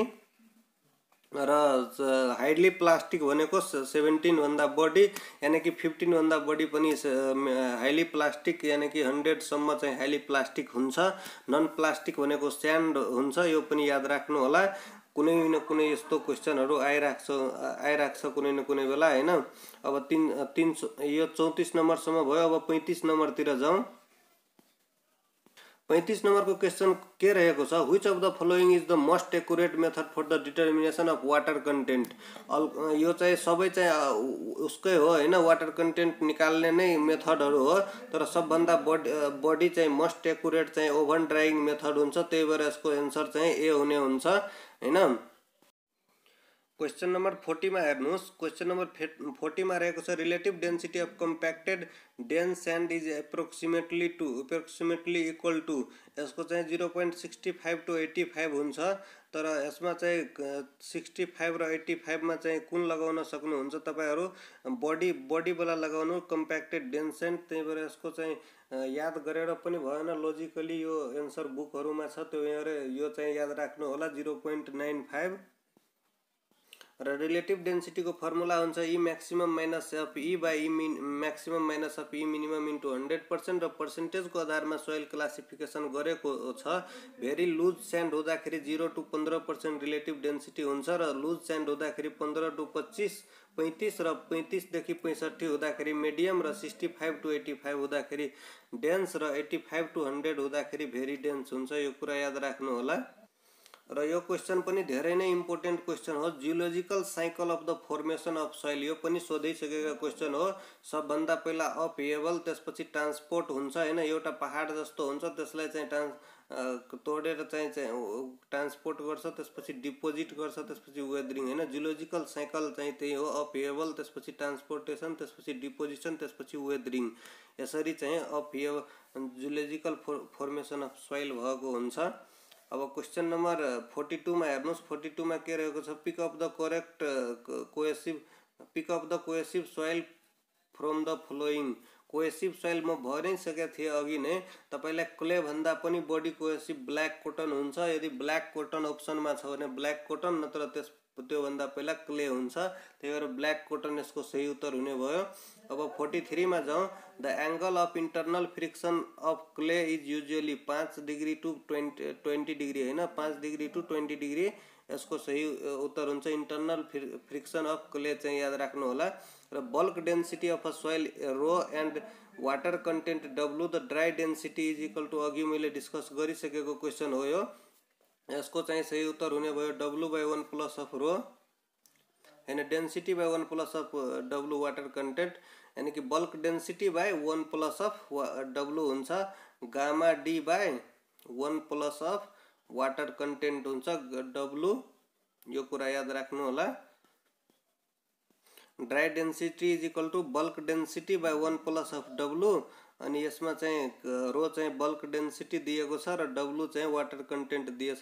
Speaker 1: र हाइडली प्लास्टिक भनेको सेभेन्टिनभन्दा बढी यानि कि फिफ्टिनभन्दा बढी पनि हाइली प्लास्टिक यानि कि हन्ड्रेडसम्म चाहिँ हाइली प्लास्टिक हुन्छ नन प्लास्टिक भनेको स्यान्ड हुन्छ यो पनि याद राख्नुहोला कुनै न कुनै यस्तो क्वेसनहरू आइरहेको छ आइरहेको छ कुनै न कुनै बेला होइन अब तिन तिन यो चौतिस नम्बरसम्म भयो अब पैँतिस नम्बरतिर जाउँ पैँतिस नम्बरको क्वेसन के रहेको छ which of the following is the most accurate method for the determination of water content all यो चाहिँ सबै चाहिँ उसकै हो होइन वाटर कन्टेन्ट निकाल्ने नै मेथडहरू हो तर सबभन्दा बडी बडी चाहिँ मोस्ट एकुरेट चाहिँ ओभन ड्राइङ मेथड हुन्छ त्यही भएर यसको एन्सर चाहिँ ए हुने हुन्छ होइन क्वेसन नम्बर फोर्टीमा हेर्नुहोस् क्वेसन नम्बर फे फोर्टीमा रहेको छ relative density of compacted dense sand is approximately to approximately equal to यसको चाहिँ zero point sixty five to eighty five हुन्छ तर यसमा चाहिँ सिक्सटी फाइभ र एट्टी फाइभमा चाहिँ कुन लगाउन सक्नुहुन्छ तपाईँहरू बडी बडीवाला लगाउनु कम्प्याक्टेड डेन्स स्यान्ड त्यही भएर यसको चाहिँ याद गरेर पनि भएन लोजिकली यो एन्सर बुकहरूमा छ त्यो यो चाहिँ याद राख्नु होला जिरो पोइन्ट नाइन फाइभ र रिलेटिभ डेन्सिटीको फर्मुला हुन्छ e maximum minus of e by e min maximum minus of e minimum into hundred percent र पर्सेन्टेजको आधारमा सोइल क्लासिफिकेसन गरेको छ भेरी लुज स्यान्ड हुँदाखेरि जिरो टु पन्ध्र पर्सेन्ट रिलेटिभ डेन्सिटी हुन्छ र लुज स्यान्ड हुँदाखेरि पन्ध्र टु पच्चिस पैँतिस र पैँतिसदेखि पैँसठी हुँदाखेरि मिडियम र sixty five to eighty five हुँदाखेरि डेन्स र एट्टी फाइभ टु हन्ड्रेड हुँदाखेरि भेरी डेन्स हुन्छ यो कुरा याद राख्नुहोला र यो क्वेसन पनि धेरै नै इम्पोर्टेन्ट क्वेसन हो geological cycle of the formation of soil यो पनि सोधिसकेको क्वेसन हो सबभन्दा पहिला अपहेबल त्यसपछि ट्रान्सपोर्ट हुन्छ होइन एउटा पहाड जस्तो हुन्छ त्यसलाई चाहिँ ट्रान्स तोडेर चाहिँ चाहिँ ट्रान्सपोर्ट गर्छ त्यसपछि डिपोजिट गर्छ त्यसपछि वेदरिङ होइन जियोलोजिकल साइकल चाहिँ त्यही हो अपहेबल त्यसपछि ट्रान्सपोर्टेसन त्यसपछि डिपोजिसन त्यसपछि वेदरिङ यसरी चाहिँ अपहेबल जियोलोजिकल फो फर्मेसन अफ सोइल भएको हुन्छ अब क्वेसन नम्बर फोर्टी टूमा हेर्नुहोस् फोर्टी टूमा के रहेको छ pick up the correct cohesive pick up the cohesive soil from the flowing cohesive soil म भइ नै सकेको थिएँ अघि नै तपाईँलाई क्लेभन्दा पनि बडी कोएसिभ ब्ल्याक कोटन हुन्छ यदि ब्ल्याक कोटन अप्सनमा छ भने ब्ल्याक कोटन नत्र त्यस तो त्योभन्दा पहिला क्ले हो ब्लैक कोटन इसको सही उत्तर होने भो अब फोर्टी थ्री में जाऊँ the angle of internal friction of clay is usually पांच degree to twenty twenty degree है पांच डिग्री टू ट्वेंटी डिग्री इसको सही उत्तर इंटरनल फ्रि फ्रिक्सन अफ क्ले याद राख्नु होला bulk density of a soil rho and water content डब्लू the dry density is equal to अगि मैं डिस्कस कर सकते क्वेश्चन हो इसको चाहिए सही उत्तर होने भाई डब्लू by one plus of rho यानी density by one plus of डब्लू वाटर कंटेन्ट यानि कि bulk density by one plus of डब्लू हो gamma d by one plus of water content हो डब्लू यो कुरा याद राख्नु dry density is equal to bulk density by one plus of डब्लू अनि यसमा रो चाहिँ बल्क डेन्सिटी दिएको डब्लू चाहे वाटर कंटेन्ट दिए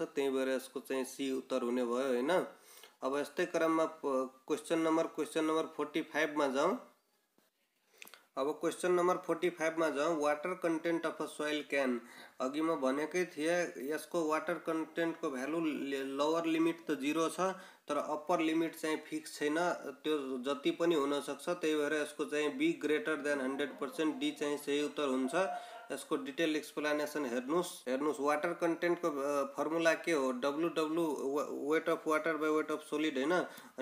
Speaker 1: इसको सी उत्तर होने भाई है अब क्रम में question number question number forty five में जाऊं अब क्वेश्चन नंबर फोर्टी फाइव में जाऊँ water content of a soil can अगि मैंक थे इसको वाटर कंटेन्ट को भैल्यू लोअर लिमिट तो जीरो तर अपर लिमिट चाहे फिक्स छेन तो जी होता ते भर इसको be greater than hundred percent D चाहे सही उत्तर हुन्छ यसको डिटेल एक्सप्लानेसन हेर्नुहोस् हेर्नुहोस् वाटर कन्टेन्टको फर्मुला के हो W W weight of water by weight of solid होइन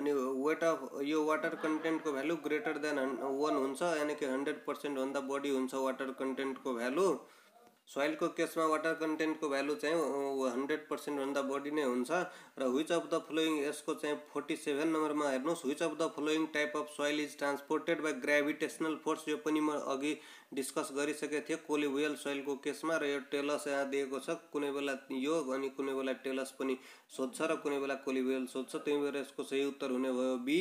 Speaker 1: अनि वेट अफ यो वाटर कन्टेन्टको भ्यालु ग्रेटर देन वान हुन्छ यानि कि हन्ड्रेड पर्सेन्टभन्दा बढी हुन्छ वाटर कन्टेन्टको भ्यालु सोइलको केसमा वाटर कन्टेन्टको भ्यालु चाहिँ हन्ड्रेड पर्सेन्टभन्दा बढी नै हुन्छ र विच अफ द फ्लोइङ यसको चाहिँ फोर्टी सेभेन नम्बरमा हेर्नुहोस् which of the following type of soil is transported by gravitational force यो पनि म अघि डिस्कस गरिसकेको थिएँ कोलिभुयल सोइलको केसमा र यो टेलस यहाँ दिएको छ कुनै बेला यो अनि कुनै बेला टेलस पनि सोध्छ र कुनै बेला कोलिभुयल सोध्छ त्यही भएर यसको सही उत्तर हुने भयो बी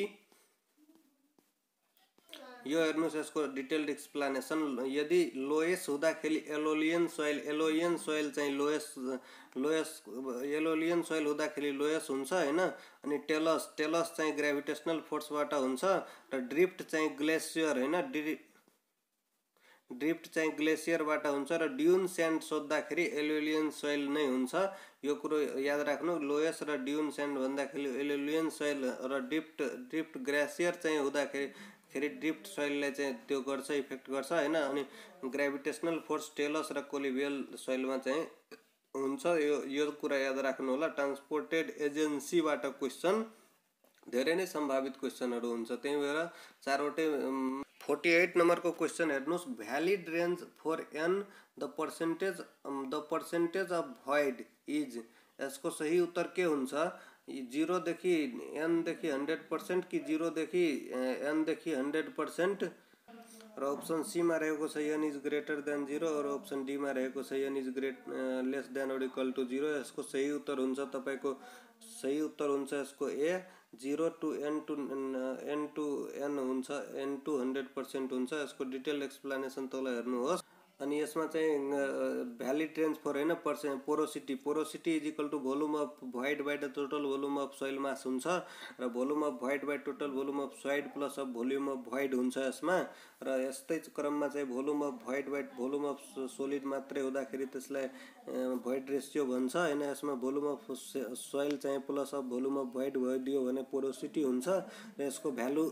Speaker 1: यो हेर्नुहोस् यसको डिटेल्ड एक्सप्लानेसन यदि लोएस हुँदाखेरि एलोलियन सोइल एलोलियन सोइल चाहिँ लोएस लोएस एलोलियन सोइल हुँदाखेरि लोएस हुन्छ होइन अनि टेलस टेलस चाहिँ ग्राभिटेसनल फोर्सबाट हुन्छ र ड्रिफ्ट चाहिँ ग्लेसियर होइन ड्रि ड्रिफ्ट चाहिँ ग्लेसियरबाट हुन्छ र ड्युन स्यान्ड सोद्धाखेरि एलोलियन सोइल नै हुन्छ यो कुरो याद राख्नु लोएस र ड्युन स्यान्ड भन्दाखेरि एलोलियन सोइल र ड्रिफ्ट ड्रिफ्ट ग्लेसियर चाहिँ हुँदाखेरि फेरि ड्रिफ्ट सोइलले चाहिँ त्यो गर्छ इफेक्ट गर्छ होइन अनि ग्राभिटेसनल फोर्स टेलस र कोलिभियल सोइलमा चाहिँ हुन्छ यो यो कुरा याद राख्नु होला ट्रान्सपोर्टेड एजेन्सीबाट क्वेसन धेरै नै सम्भावित क्वेसनहरू हुन्छ त्यही भएर चारवटै फोर्टी एट नम्बरको क्वेसन हेर्नुहोस् valid range for n the percentage the percentage of void is यसको सही उत्तर के हुन्छ जिरोदेखि एनदेखि हन्ड्रेड पर्सेन्ट कि जिरोदेखि एनदेखि हन्ड्रेड पर्सेन्ट र अप्सन सीमा रहेको छ n is greater than zero र अप्सन डीमा रहेको छ n is great less than or equal to zero यसको सही उत्तर हुन्छ तपाईँको सही उत्तर हुन्छ यसको A zero to n to n to n हुन्छ एन टु हन्ड्रेड पर्सेन्ट हुन्छ यसको डिटेल एक्सप्लेनेसन तल हेर्नुहोस् अनि यसमा चाहिँ भ्याली ट्रान्सफर होइन पर्से porosity porosity is equal to volume of void by the total volume of soil mass हुन्छ र volume of void by total volume of solid plus of volume of void हुन्छ यसमा र यस्तै क्रममा चाहिँ volume of void by volume of solid मात्रै हुँदाखेरि त्यसलाई भोइड रेसियो भन्छ होइन यसमा भोल्युम अफ सोइल चाहिँ plus of volume of void भइदियो भने पोरोसिटी हुन्छ र यसको भ्यालु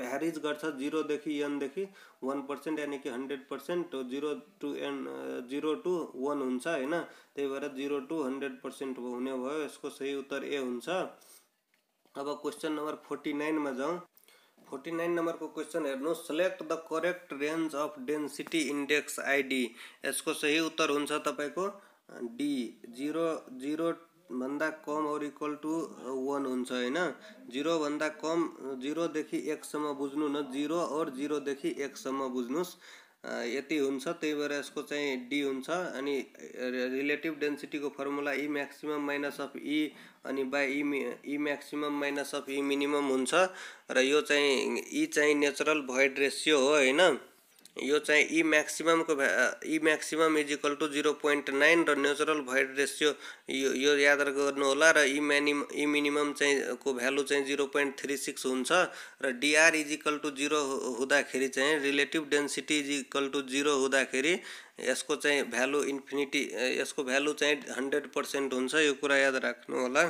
Speaker 1: भ्यारिज गर्छ जिरोदेखि यनदेखि वन पर्सेंट यानी कि hundred percent zero to n zero to one होना ते भर जीरो टू हंड्रेड पर्सेंट होने हुने इसको सही उत्तर ए हुन्छ अब क्वेश्चन नंबर फोर्टी में जाऊँ फोर्टी नाइन नंबर को क्वेश्चन हेन select the correct range of density index ID इसको सही उत्तर हो तपाईँको डी जीरो जीरो भाग कम और इक्वल टू वन होना जिरोभन्दा कम जिरोदेखि एकसम्म बुझ्नु न जिरो और जिरोदेखि एकसम्म बुझ्नुहोस् यति हुन्छ त्यही भएर यसको चाहिँ डी हुन्छ अनि रिलेटिभ डेन्सिटीको formula e maximum minus of e अनि by e e maximum minus of e minimum हुन्छ र यो चाहिँ इ e चाहिँ नेचुरल भोइड रेसियो हो होइन यो चाहिँ इ e म्याक्सिममको भ्या e maximum is equal to zero point nine र नेचुरल भोइड रेसियो यो यो याद गर्नुहोला र इ म्यानिम इ मिनिमम चाहिँ को भ्यालु चाहिँ जिरो पोइन्ट थ्री सिक्स हुन्छ र DR is equal to zero हुँदाखेरि चाहिँ relative density is equal to zero हुँदाखेरि यसको चाहिँ भ्यालु इन्फिनिटी यसको भ्यालु चाहिँ हन्ड्रेड पर्सेन्ट हुन्छ यो कुरा याद राख्नुहोला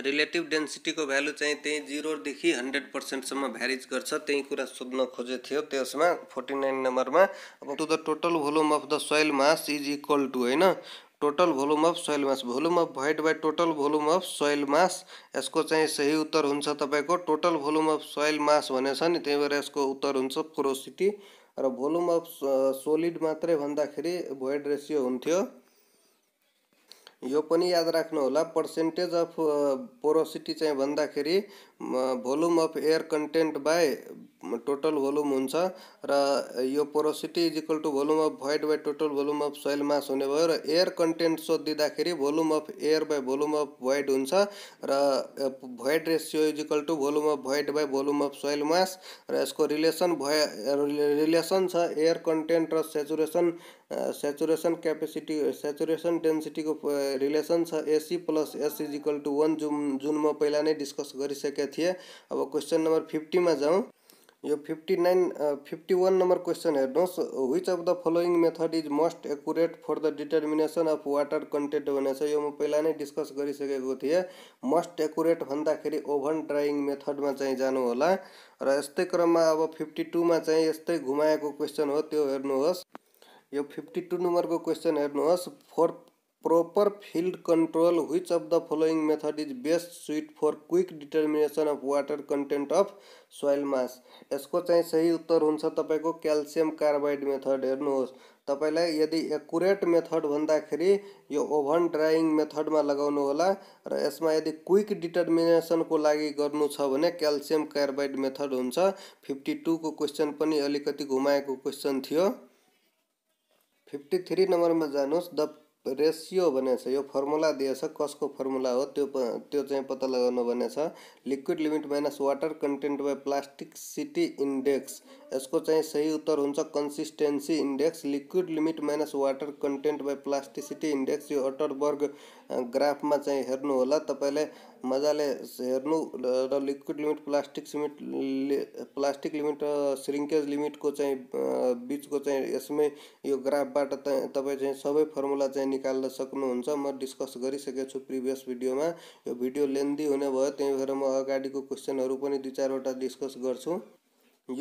Speaker 1: रिलेटिभ डेन्सिटी को चाहिँ जीरो जिरोदेखि हंड्रेड पर्सेंटसम भ्यारिज गर्छ त्यही कुरा सोध्न खोजे थियो त्यसमा फोर्टी नाइन में अब to the total volume of the soil mass is equal to है total volume of soil mass volume of void by total volume of soil mass इसको सही उत्तर तब को टोटल भोल्यूम अफ सोइल मस भर इसको उत्तर हुन्छ पोरोसिटी रोल्यूम अफ सोलिड भादा खेल भोइड रेसिओ हो यो पनि याद राख्नुहोला पर्सेन्टेज अफ पोरोसिटी चाहिँ भन्दाखेरि volume of air content by total volume हुन्छ र यो porosity is equal to volume of void by total volume of soil mass हुने भयो र एयर कन्टेन्ट सोधिदिँदाखेरि volume of air by volume of void हुन्छ र void ratio is equal to volume of void by volume of soil mass र यसको relation भ relation छ एयर कन्टेन्ट र सेचुरेसन सेचुरेसन क्यापेसिटी सेचुरेसन डेन्सिटीको रिलेसन छ AC plus S is equal to one जुन जुन म पहिला नै डिस्कस गरिसकेको थिएँ अब क्वेसन नम्बर फिफ्टीमा जाउँ यो fifty nine fifty one number question हेर्नुहोस् which of the following method is most accurate for the determination of water content भनेछ यो म पहिला नै डिस्कस गरिसकेको थिएँ मोस्ट एकुरेट भन्दाखेरि ओभन ड्राइङ मेथडमा चाहिँ जानु होला र यस्तै क्रममा अब फिफ्टी टूमा चाहिँ यस्तै घुमाएको क्वेसन हो त्यो हेर्नुहोस् यो फिफ्टी टू नम्बरको क्वेसन हेर्नुहोस् fourth proper field control which of the following method is best suit for quick determination of water content of soil mass यसको चाहिँ सही उत्तर हुन्छ तपाईँको क्याल्सियम कार्बाइड मेथड हेर्नुहोस् तपाईँलाई यदि एकुरेट मेथड भन्दाखेरि यो ओभन ड्राइङ मेथडमा लगाउनु होला र यसमा यदि क्विक डिटर्मिनेसनको लागि गर्नु छ भने क्याल्सियम कार्बाइड मेथड हुन्छ फिफ्टी टूको क्वेसन पनि अलिकति घुमाएको क्वेसन थियो फिफ्टी थ्री नम्बरमा जानुहोस् द रेसियो भनेको छ यो फर्मुला दिएछ कसको फर्मुला हो त्यो त्यो चाहिँ पत्ता लगाउनु भनेको छ liquid limit minus water content by plasticity index यसको चाहिँ सही उत्तर हुन्छ consistency index liquid limit minus water content by plasticity index यो अटरबर्ग ग्राफमा चाहिँ हेर्नु होला तपाईँले मजाले हेर्नु र liquid limit plastic limit plastic limit र सिरिङ्केज लिमिटको चाहिँ बिचको चाहिँ यसमै यो ग्राफबाट तपाईँ चाहिँ सबै फर्मुला चाहिँ निकाल्न सक्नुहुन्छ म डिस्कस गरिसकेको छु प्रिभियस भिडियोमा यो भिडियो लेन्दी हुने भयो त्यही भएर म अगाडिको क्वेसनहरू पनि दुई चारवटा डिस्कस गर्छु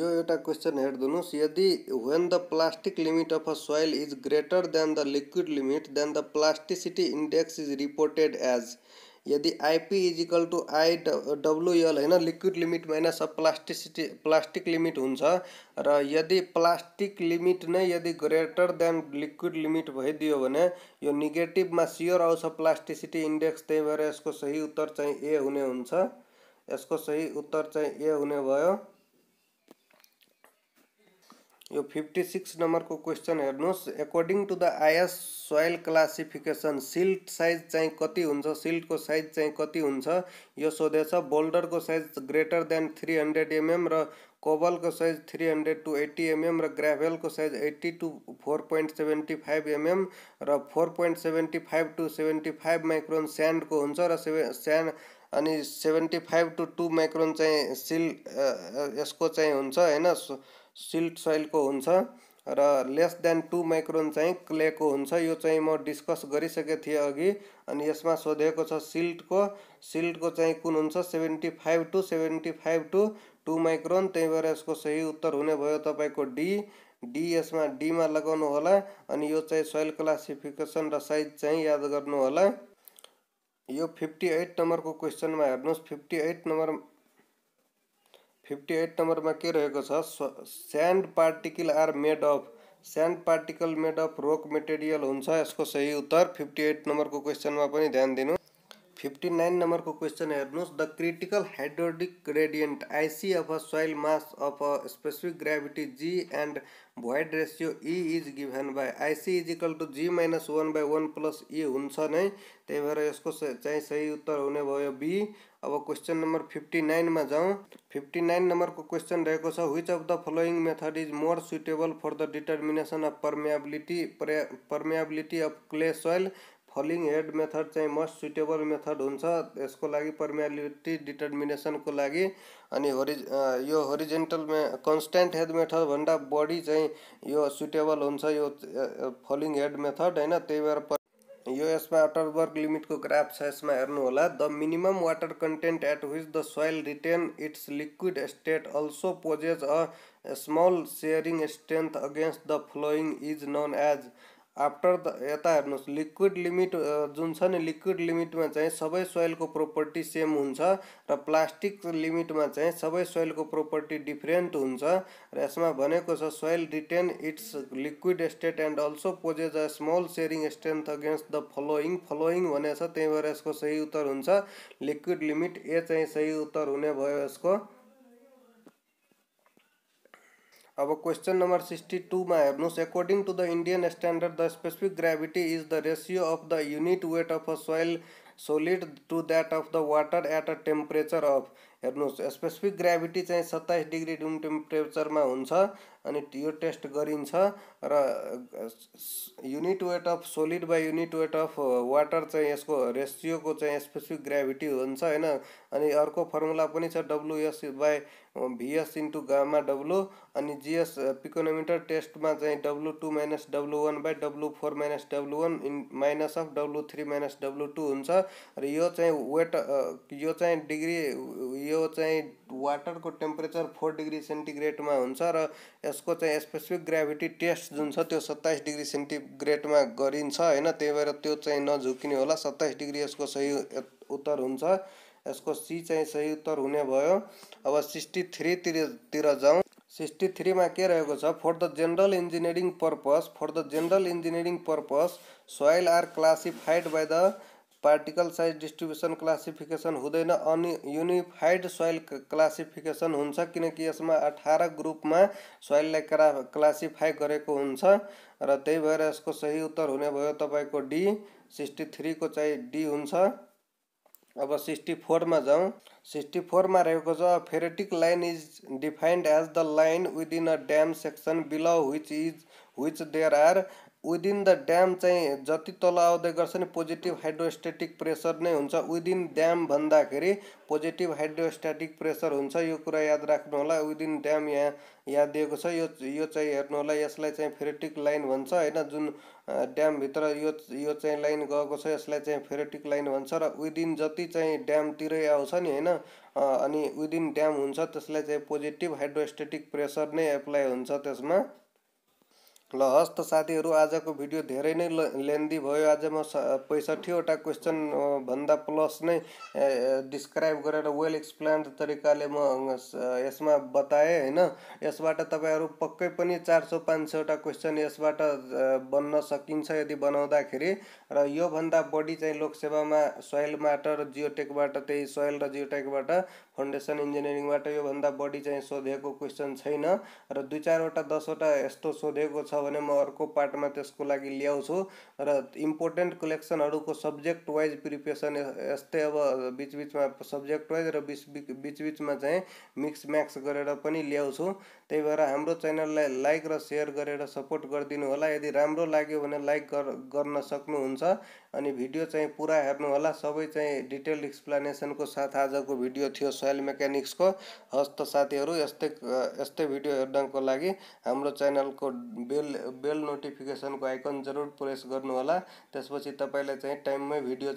Speaker 1: यो एउटा क्वेसन हेरिदिनुहोस् यदि when the plastic limit of a soil is greater than the liquid limit then the plasticity index is reported as यदि IP is equal to I WL होइन liquid limit minus of plasticity plastic limit हुन्छ र यदि plastic limit नै यदि greater than liquid limit भइदियो भने यो निगेटिभमा सियोर आउँछ प्लास्टिसिटी इन्डेक्स त्यही भएर यसको सही उत्तर चाहिँ ए हुने हुन्छ यसको सही उत्तर चाहिँ ए हुने भयो जो 56 नंबर को क्वेश्चन हेनो हेर्नुहोस् to the IS soil classification silt size चाहे कति सिल्ट को साइज चाहे कति हो सोधे बोल्डर को size greater than three M mm र को size three hundred two M mm र को size eighty two four point seventy five mm M रोर point seventy five to seventy five micron sand को हो सैंड अभी अनि फाइव टू टू माइक्रोन चाहे सिल इसको चाहिँ होना सिल्ट सोइल को र लेस टू माइक्रोन चाह क्ले को हो डिस्कस गरिसकेको थिएँ अघि सोधे यसमा को सिल्ट को सिल्टको चाहिँ कुन हुन्छ two seventy five two two micron ते भर इसको सही उत्तर होने भो त डी डी इसमें डी में लगन होगा यो चाहिँ सोइल क्लासिफिकेसन रइज याद कर यो फिफ्टी एट नंबर क्वेश्चन में हेनो fifty eight number fifty eight नम्बरमा के रहेको छ sand particle are made of sand particle made of rock material हुन्छ यसको सही उत्तर फिफ्टी एट नम्बरको क्वेसनमा पनि ध्यान दिनु फिफ्टी नाइन नम्बरको क्वेसन हेर्नुहोस् the critical hydraulic gradient IC of a soil mass of a specific gravity G and void ratio e is given I C is equal to G minus one by one plus e हो नै इसको भएर सही उत्तर होने भाई be अब question number fifty nine में जाऊँ फिफ्टी नाइन नंबर को क्वेश्चन रहे which of the following method is more suitable for the determination of permeability permeability of clay soil falling head method चाहिँ मोस्ट सुटेबल मेथड हुन्छ यसको लागि permeability डिटर्मिनेसनको लागि अनि होरि यो होरिजेन्टल मे कन्सटेन्ट हेड मेथडभन्दा बढी चाहिँ यो सुटेबल हुन्छ यो फलिङ हेड मेथड होइन त्यही भएर यो यसमा वर्क लिमिटको ग्राफ छ यसमा हेर्नु होला the minimum water content at which the soil retain its liquid state also possess a small shearing strength against the flowing is known as after the यता हेर्नुहोस् लिक्विड लिमिट जुन छ नि लिक्विड लिमिटमा चाहिँ सबै सोइलको प्रोपर्टी सेम हुन्छ र plastic लिमिटमा चाहिँ सबै सोइलको प्रोपर्टी डिफ्रेन्ट हुन्छ र यसमा भनेको छ soil retain its liquid state and also possess a small shearing strength against the following following भनेको छ त्यही भएर यसको सही उत्तर हुन्छ लिक्विड लिमिट ए चाहिँ सही उत्तर हुने भयो यसको अब क्वेश्चन नंबर सिक्सटी टू में है according to the Indian standard the specific gravity is the ratio of the unit weight of a soil solid to that of the water at a temperature of हे specific gravity चाहे सत्ताइस degree room temperature में हो test कर unit weight of solid by unit weight of water चाहिए इसको ratio को specific gravity होना अर्क formula W S by V S into gamma W अनि जिएस पिकोनोमिटर टेस्टमा चाहिँ W two minus W one by W four minus W one in minus of W three minus W two हुन्छ र यो चाहिँ वेट यो चाहिँ डिग्री यो चाहिँ वाटरको टेम्परेचर फोर डिग्री सेन्टिग्रेडमा हुन्छ र यसको चाहिँ स्पेसिफिक ग्राभिटी टेस्ट जुन छ त्यो सत्ताइस डिग्री सेन्टिग्रेडमा गरिन्छ होइन त्यही भएर त्यो चाहिँ नझुकिने होला सत्ताइस डिग्री यसको सही उत्तर हुन्छ इसको सी चाहिँ सही उत्तर होने भो अब सिक्सटी थ्री तीर जाऊँ सिक्सटी थ्री में के रहे for the general engineering purpose for the general engineering purpose soil are classified by the particle size distribution classification हैं अनि यूनिफाइड सोइल क्लासिफिकेसन हुन्छ किनकि यसमा अठार ग्रुपमा सोइललाई क्रा क्लासिफाई रही भर र सही उत्तर होने हुने तब को डी सिक्सटी को चाहिए डी हो अब सिक्सटी फोरमा जाउँ सिक्सटी फोरमा रहेको छ phreatic line is defined as the line within a dam section below which is which there are within the dam चाहिँ जति तल आउँदै गर्छ नि पोजिटिभ हाइड्रोस्टेटिक प्रेसर नै हुन्छ विदिन ड्याम भन्दाखेरि पोजिटिभ हाइड्रोस्टेटिक प्रेसर हुन्छ यो कुरा याद राख्नु होला विदिन ड्याम यहाँ यहाँ दिएको छ यो यो चाहिँ हेर्नु होला यसलाई चाहिँ फेरेटिक लाइन भन्छ होइन जुन ड्यामभित्र यो यो चाहिँ लाइन गएको छ यसलाई चाहिँ फेरेटिक लाइन भन्छ र विदिन जति चाहिँ ड्यामतिरै आउँछ नि होइन अनि विदिन ड्याम हुन्छ त्यसलाई चाहिँ पोजिटिभ हाइड्रोस्टेटिक प्रेसर नै एप्लाई हुन्छ त्यसमा ल हस् त साथीहरू आजको भिडियो धेरै नै लेन्दी भयो आज म पैँसठीवटा क्वेसन भन्दा प्लस नै डिस्क्राइब गरेर वेल एक्सप्लेन्ड तरिकाले म यसमा बताएँ होइन यसबाट तपाईँहरू पक्कै पनि चार सौ पाँच सौवटा क्वेसन यसबाट बन्न सकिन्छ यदि बनाउँदाखेरि र योभन्दा बढी चाहिँ लोकसेवामा सोइल माटर जियोटेकबाट त्यही सोइल र जियोटेकबाट फाउन्डेसन इन्जिनियरिङबाट योभन्दा बढी चाहिँ सोधेको क्वेसन छैन र दुई चारवटा दसवटा यस्तो सोधेको छ भने म अर्को पार्टमा त्यसको लागि ल्याउँछु र इम्पोर्टेन्ट कलेक्सनहरूको सब्जेक्ट वाइज प्रिपेसन यस्तै अब बिचबिचमा सब्जेक्ट वाइज र बिच बिचबिचमा चाहिँ मिक्स म्याक्स गरेर पनि ल्याउँछु त्यही भएर हाम्रो च्यानललाई लाइक र सेयर गरेर सपोर्ट गरिदिनु होला यदि राम्रो लाग्यो भने लाइक गर्न सक्नुहुन्छ अनि भिडियो चाहिँ पुरा होला सबै चाहिँ डिटेल एक्सप्लेनेसनको साथ आजको भिडियो थियो सोयल मेकानिक्सको हस्त साथीहरू यस्तै यस्तै भिडियो हेर्नको लागि हाम्रो च्यानलको बेल बेल को आइकन जरूर प्रेस गर्नुहोला त्यसपछि तपाईँलाई टाइम टाइममै भिडियो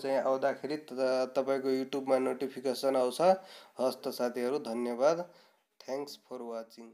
Speaker 1: तब को यूट्यूब में नोटिफिकेसन आउँछ हस्त साथी धन्यवाद थैंक्स फर वाचिंग